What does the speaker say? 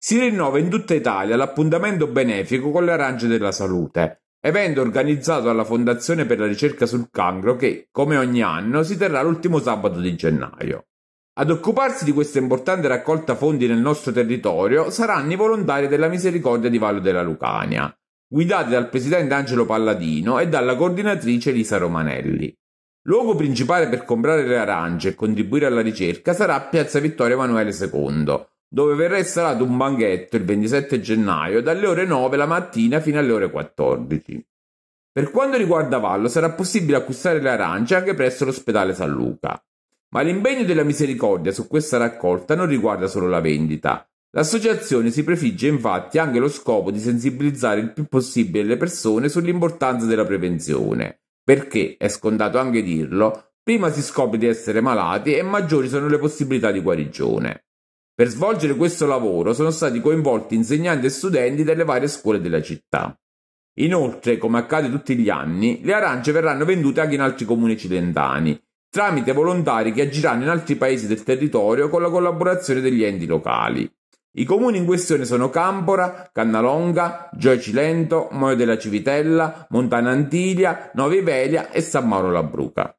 si rinnova in tutta Italia l'appuntamento benefico con l'Arancio della Salute, evento organizzato dalla Fondazione per la ricerca sul cancro che, come ogni anno, si terrà l'ultimo sabato di gennaio. Ad occuparsi di questa importante raccolta fondi nel nostro territorio saranno i volontari della Misericordia di Vallo della Lucania, guidati dal presidente Angelo Palladino e dalla coordinatrice Lisa Romanelli. Luogo principale per comprare le arance e contribuire alla ricerca sarà Piazza Vittorio Emanuele II, dove verrà installato un banchetto il 27 gennaio dalle ore 9 la mattina fino alle ore 14. Per quanto riguarda Vallo sarà possibile acquistare le arance anche presso l'ospedale San Luca. Ma l'impegno della misericordia su questa raccolta non riguarda solo la vendita. L'associazione si prefigge infatti anche lo scopo di sensibilizzare il più possibile le persone sull'importanza della prevenzione, perché, è scontato anche dirlo, prima si scopre di essere malati e maggiori sono le possibilità di guarigione. Per svolgere questo lavoro sono stati coinvolti insegnanti e studenti delle varie scuole della città. Inoltre, come accade tutti gli anni, le arance verranno vendute anche in altri comuni cilentani, tramite volontari che agiranno in altri paesi del territorio con la collaborazione degli enti locali. I comuni in questione sono Campora, Cannalonga, Gioia Cilento, Moio della Civitella, Montana Antilia, Novi Velia e San Mauro la Bruca.